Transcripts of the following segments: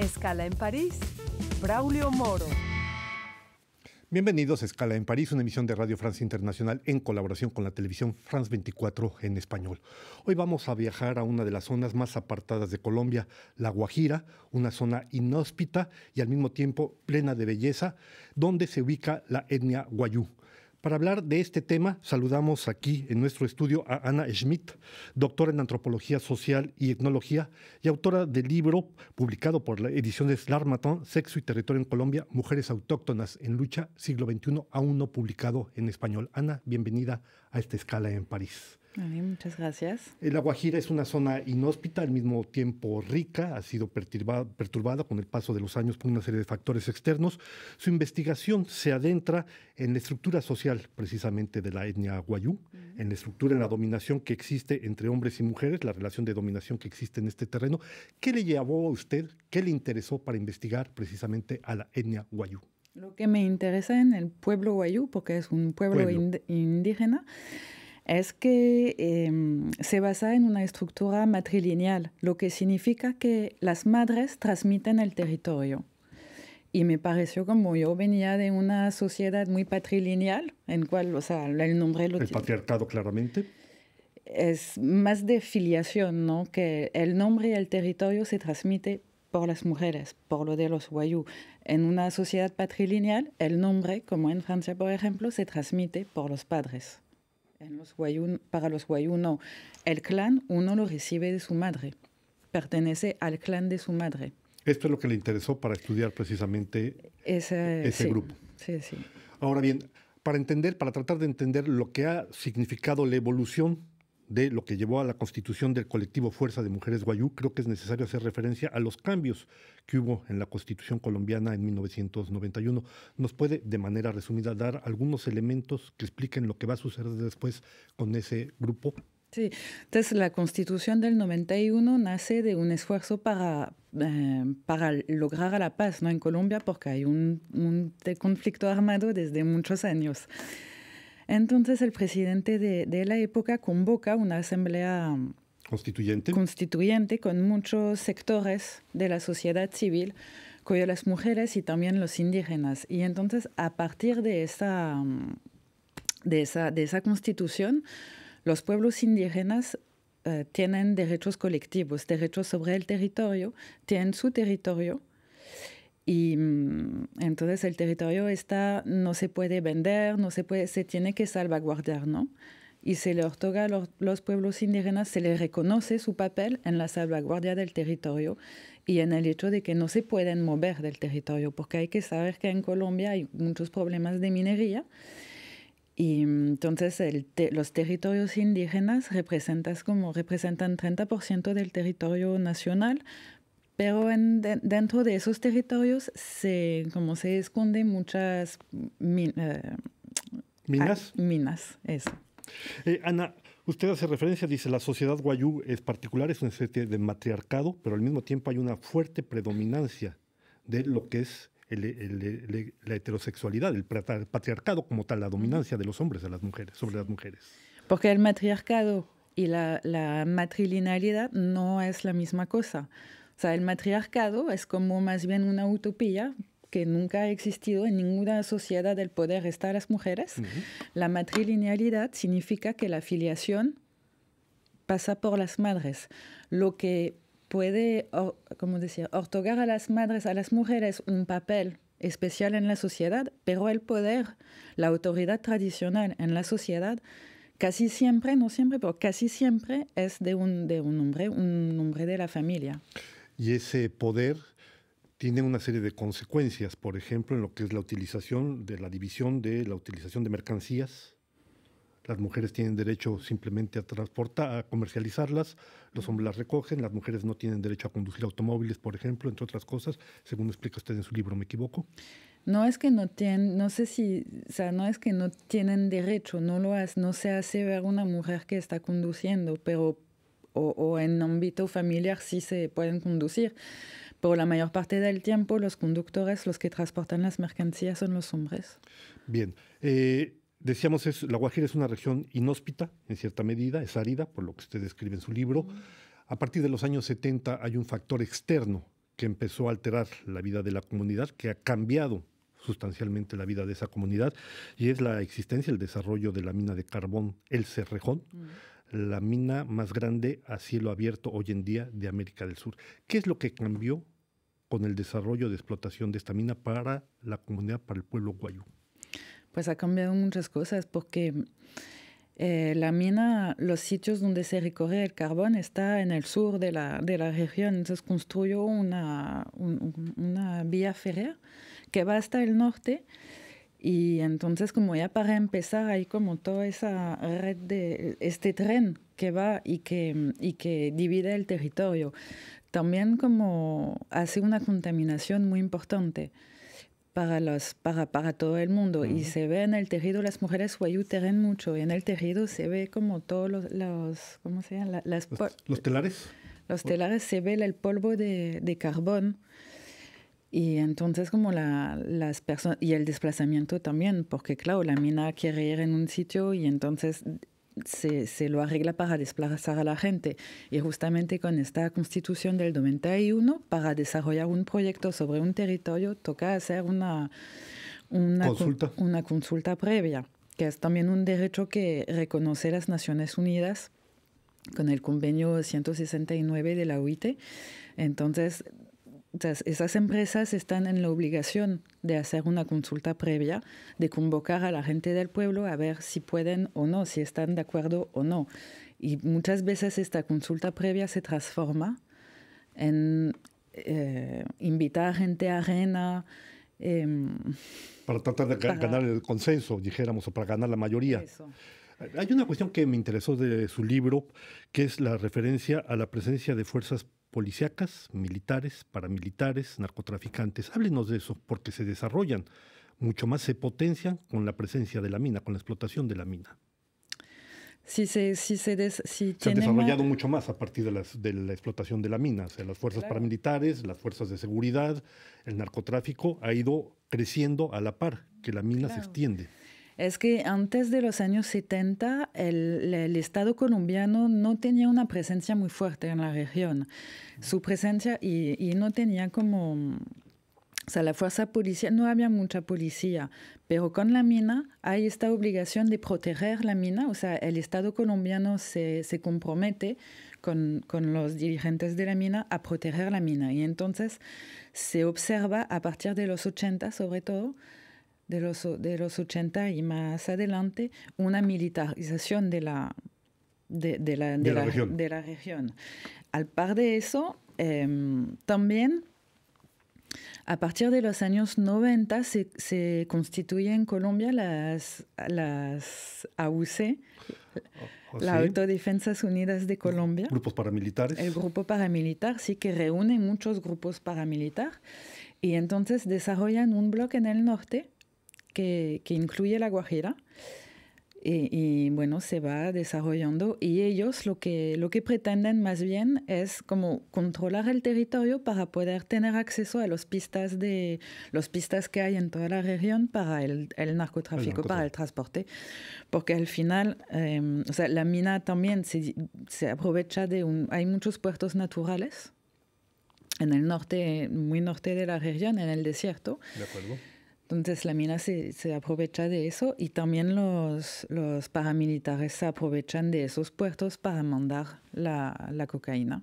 Escala en París, Braulio Moro. Bienvenidos a Escala en París, una emisión de Radio Francia Internacional en colaboración con la televisión France 24 en español. Hoy vamos a viajar a una de las zonas más apartadas de Colombia, La Guajira, una zona inhóspita y al mismo tiempo plena de belleza, donde se ubica la etnia guayú para hablar de este tema, saludamos aquí en nuestro estudio a Ana Schmidt, doctora en antropología social y etnología y autora del libro publicado por la edición de Slarmaton, Sexo y Territorio en Colombia, Mujeres Autóctonas en Lucha, siglo XXI, aún no publicado en español. Ana, bienvenida a esta escala en París muchas gracias. La Guajira es una zona inhóspita, al mismo tiempo rica, ha sido perturbada, perturbada con el paso de los años por una serie de factores externos. Su investigación se adentra en la estructura social precisamente de la etnia guayú, en la estructura, en la dominación que existe entre hombres y mujeres, la relación de dominación que existe en este terreno. ¿Qué le llevó a usted, qué le interesó para investigar precisamente a la etnia guayú? Lo que me interesa en el pueblo guayú, porque es un pueblo. indígena, es que em, se basa en una estructura matrilineal, lo que significa que las madres transmiten el territorio. Y me pareció como yo venía de una sociedad muy patrilineal, en cual, o el nombre lo El patriarcado claramente. Es más de filiación, ¿no? Que el nombre y el territorio se transmite por las mujeres, por lo de los guayú. En una sociedad patrilineal, el nombre, como en Francia, por ejemplo, se transmite por los padres los para los guayuno, el clan uno lo recibe de su madre, pertenece al clan de su madre. Esto es lo que le interesó para estudiar precisamente ese, grupo. Ahora bien, para entender, para tratar de entender lo que ha significado la evolución de lo que llevó a la constitución del colectivo Fuerza de Mujeres Guayú, creo que es necesario hacer referencia a los cambios que hubo en la constitución colombiana en 1991. ¿Nos puede, de manera resumida, dar algunos elementos que expliquen lo que va a suceder después con ese grupo? Sí, entonces la constitución del 91 nace de un esfuerzo para, eh, lograr la paz en Colombia porque hay un conflicto armado desde muchos años. Entonces el presidente de, la época convoca una asamblea mm, constituyente. con muchos sectores de la sociedad civil, cuyo las mujeres y también los indígenas. Y entonces a partir de esa, mm, de esa, constitución, los pueblos indígenas eh, tienen derechos colectivos, derechos sobre el territorio, tienen su territorio y mm, entonces el territorio está, no se puede vender, no se puede, se tiene que salvaguardar, ¿no? Y se le otorga a los, pueblos indígenas, se le reconoce su papel en la salvaguardia del territorio y en el hecho de que no se pueden mover del territorio, porque hay que saber que en Colombia hay muchos problemas de minería. Y mm, entonces los territorios indígenas representan como representan 30% del territorio nacional, pero en, dentro de esos territorios se, como se esconden muchas eh, minas. Ah, minas, eso. Eh, Ana, usted hace referencia, dice, la sociedad guayú es particular, es una especie de matriarcado, pero al mismo tiempo hay una fuerte predominancia de lo que es la heterosexualidad, el patriarcado como tal, la dominancia de los hombres a las mujeres, sobre las mujeres. Porque el matriarcado y la, la matrilinealidad no es la misma cosa sea, el matriarcado es como más bien una utopía que nunca ha existido en ninguna sociedad del poder está las mujeres. La matrilinealidad significa que la filiación pasa por las madres, lo que puede, como decía, otorgar a las madres, a las mujeres un papel especial en la sociedad, pero el poder, la autoridad tradicional en la sociedad, casi siempre, no siempre, pero casi siempre es de de un hombre, un hombre de la familia y ese poder tiene una serie de consecuencias, por ejemplo, en lo que es la utilización de la división de la utilización de mercancías. Las mujeres tienen derecho simplemente a transportar, a comercializarlas, los hombres las recogen, las mujeres no tienen derecho a conducir automóviles, por ejemplo, entre otras cosas, según explica usted en su libro, ¿me equivoco? No es que no tienen, no sé si, o sea, no es que no tienen derecho, no lo hace, no se hace ver una mujer que está conduciendo, pero o, en ámbito familiar sí se pueden conducir. Pero la mayor parte del tiempo los conductores, los que transportan las mercancías, son los hombres. Bien. Eh, decíamos, es, la Guajira es una región inhóspita, en cierta medida, es árida, por lo que usted describe en su libro. A partir de los años 70 hay un factor externo que empezó a alterar la vida de la comunidad, que ha cambiado sustancialmente la vida de esa comunidad, y es la existencia, el desarrollo de la mina de carbón El Cerrejón. Mm la mina más grande a cielo abierto hoy en día de América del Sur. ¿Qué es lo que cambió con el desarrollo de explotación de esta mina para la comunidad, para el pueblo guayú? Pues ha cambiado muchas cosas porque eh, la mina, los sitios donde se recorre el carbón está en el sur de la, región, entonces construyó una, una vía férrea que va hasta el norte y entonces como ya para empezar hay como toda esa red de este tren que va y que, y que divide el territorio. También como hace una contaminación muy importante para, los, para, para todo el mundo. Y se ve en el tejido, las mujeres terren mucho, y en el tejido se ve como todos los, los ¿cómo se llama? las los, telares. Los telares se ve el polvo de, de carbón y entonces como las personas, y el desplazamiento también, porque claro, la mina quiere ir en un sitio y entonces se, se, lo arregla para desplazar a la gente. Y justamente con esta constitución del 91, para desarrollar un proyecto sobre un territorio, toca hacer una, una, consulta. una consulta previa, que es también un derecho que reconoce las Naciones Unidas con el convenio 169 de la OIT. E. Entonces, esas empresas están en la obligación de hacer una consulta previa, de convocar a la gente del pueblo a ver si pueden o no, si están de acuerdo o no. Y muchas veces esta consulta previa se transforma en eh, invitar gente a arena. Em, para tratar de ganar el consenso, dijéramos, o para ganar la mayoría. Hay una cuestión que me interesó de su libro, que es la referencia a la presencia de fuerzas policíacas, militares, paramilitares, narcotraficantes. Háblenos de eso, porque se desarrollan mucho más, se potencian con la presencia de la mina, con la explotación de la mina. Sí se, se, han desarrollado mucho más a partir de, las, de, la explotación de la mina. O sea, las fuerzas paramilitares, las fuerzas de seguridad, el narcotráfico ha ido creciendo a la par que la mina se extiende es que antes de los años 70 el, Estado colombiano no tenía una presencia muy fuerte en la región. Su presencia y, no tenía como o sea, la fuerza policial, no había mucha policía, pero con la mina hay esta obligación de proteger la mina, o sea, el Estado colombiano se, compromete con, con, los dirigentes de la mina a proteger la mina. Y entonces se observa a partir de los 80, sobre todo, de los, de 80 y más adelante una militarización de la, de, la, región. Al par de eso, em, también a partir de los años 90 se, se constituye en Colombia las, las AUC, ah, ¿ah, las Autodefensas Unidas de Colombia. Grupos paramilitares. El grupo paramilitar, sí, que reúne muchos grupos paramilitares Y entonces desarrollan un bloque en el norte que, incluye la Guajira. Y, bueno, se va desarrollando y ellos lo que, lo que pretenden más bien es como controlar el territorio para poder tener acceso a las pistas, de, los pistas que hay en toda la región para el, el, narcotráfico, para el transporte. Porque al final, em, o sea, la mina también se, se aprovecha de Hay muchos puertos naturales en el norte, muy norte de la región, en el desierto. De acuerdo entonces la mina se, aprovecha de eso y también los, paramilitares se aprovechan de esos puertos para mandar la, la cocaína.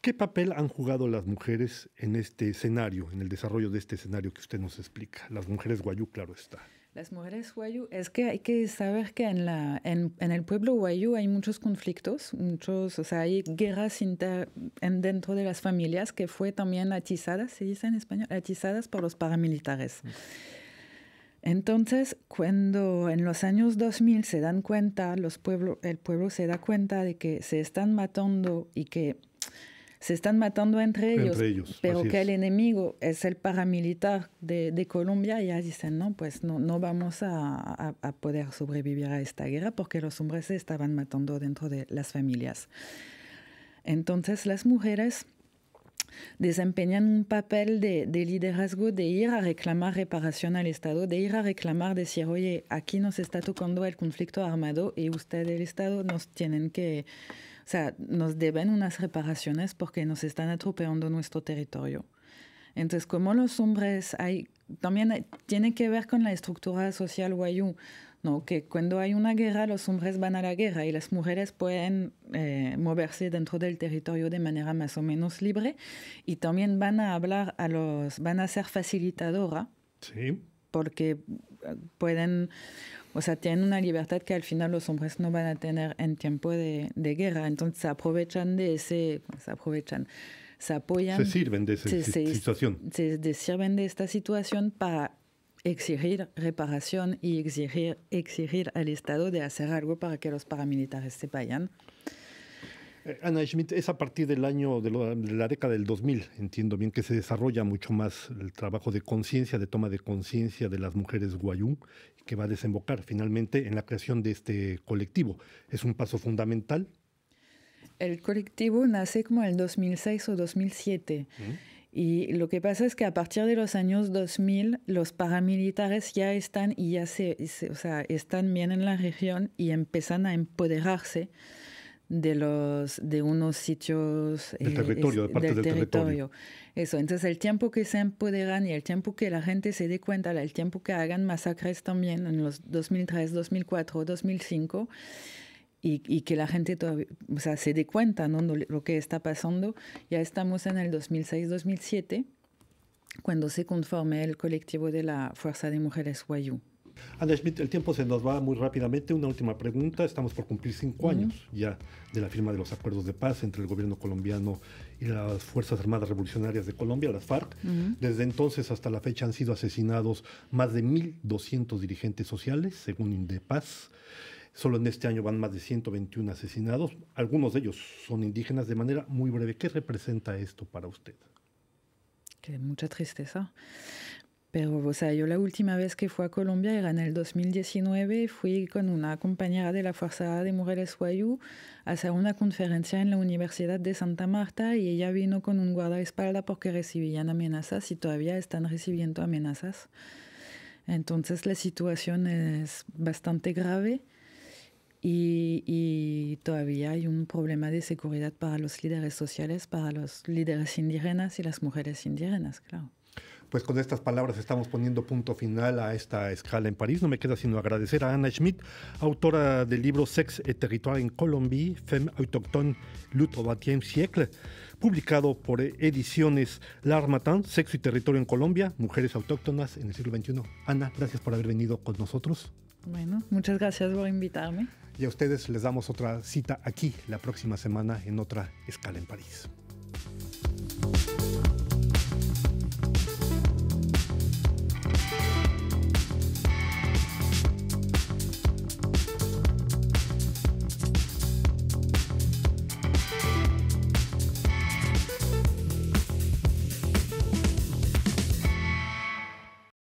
¿Qué papel han jugado las mujeres en este escenario, en el desarrollo de este escenario que usted nos explica? Las mujeres guayú, claro está. Las mujeres huayu, es que hay que saber que en, la, en, en el pueblo wayú hay muchos conflictos, muchos, o sea, hay guerras en, dentro de las familias que fue también atizadas, se dice en español, atizadas por los paramilitares. Entonces, cuando en los años 2000 se dan cuenta, los pueblos, el pueblo se da cuenta de que se están matando y que se están matando entre ellos. pero que el enemigo es el paramilitar de, Colombia, ya dicen, no, pues no, no vamos a, poder sobrevivir a esta guerra porque los hombres se estaban matando dentro de las familias. Entonces las mujeres desempeñan un papel de, liderazgo, de ir a reclamar reparación al Estado, de ir a reclamar, decir, oye, aquí nos está tocando el conflicto armado y usted, el Estado, nos tienen que o sea, nos deben unas reparaciones porque nos están atropellando nuestro territorio. Entonces, como los hombres hay, también tiene que ver con la estructura social guayú, ¿no? que cuando hay una guerra los hombres van a la guerra y las mujeres pueden eh, moverse dentro del territorio de manera más o menos libre y también van a hablar a los, van a ser facilitadora. Sí. Porque eh, pueden o sea, tienen una libertad que al final los hombres no van a tener en tiempo de, guerra. Entonces se aprovechan de ese, se aprovechan, se apoyan. Se sirven de esa situación. Se, sirven de esta situación para exigir reparación y exigir, exigir al Estado de hacer algo para que los paramilitares se vayan. Eh, Ana Schmidt, es a partir del año, de, la década del 2000, entiendo bien, que se desarrolla mucho más el trabajo de conciencia, de toma de conciencia de las mujeres guayú, que va a desembocar finalmente en la creación de este colectivo. Es un paso fundamental. El colectivo nace como en el 2006 o 2007. Y lo que pasa es que a partir de los años 2000, los paramilitares ya están y ya están bien en la región y empiezan a empoderarse de los de unos sitios del eh, territorio, de del, del territorio. Eso, entonces el tiempo que se empoderan y el tiempo que la gente se dé cuenta, el tiempo que hagan masacres también en los 2003, 2004, 2005 y, que la gente todavía, o sea, se dé cuenta ¿no? de lo que está pasando. Ya estamos en el 2006, 2007 cuando se conforme el colectivo de la Fuerza de Mujeres Wayuu. Ana Schmidt, el tiempo se nos va muy rápidamente. Una última pregunta. Estamos por cumplir cinco años ya de la firma de los acuerdos de paz entre el gobierno colombiano y las Fuerzas Armadas Revolucionarias de Colombia, las FARC. Desde entonces hasta la fecha han sido asesinados más de 1.200 dirigentes sociales, según Indepaz. Solo en este año van más de 121 asesinados. Algunos de ellos son indígenas de manera muy breve. ¿Qué representa esto para usted? Que mucha tristeza. Pero, o sea, yo la última vez que fui a Colombia era en el 2019, fui con una compañera de la Fuerza de Mujeres Guayú a hacer una conferencia en la Universidad de Santa Marta y ella vino con un guardaespaldas porque recibían amenazas y todavía están recibiendo amenazas. Entonces la situación es bastante grave y, y todavía hay un problema de seguridad para los líderes sociales, para los líderes indígenas y las mujeres indígenas, claro. Pues con estas palabras estamos poniendo punto final a esta escala en París. No me queda sino agradecer a Ana Schmidt, autora del libro Sex et Territoire en Colombie, Femme Autochtone, au XXe siècle, publicado por ediciones L'Armatan, Sexo y Territorio en Colombia, Mujeres Autóctonas en el siglo XXI. Ana, gracias por haber venido con nosotros. Bueno, muchas gracias por invitarme. Y a ustedes les damos otra cita aquí la próxima semana en otra escala en París.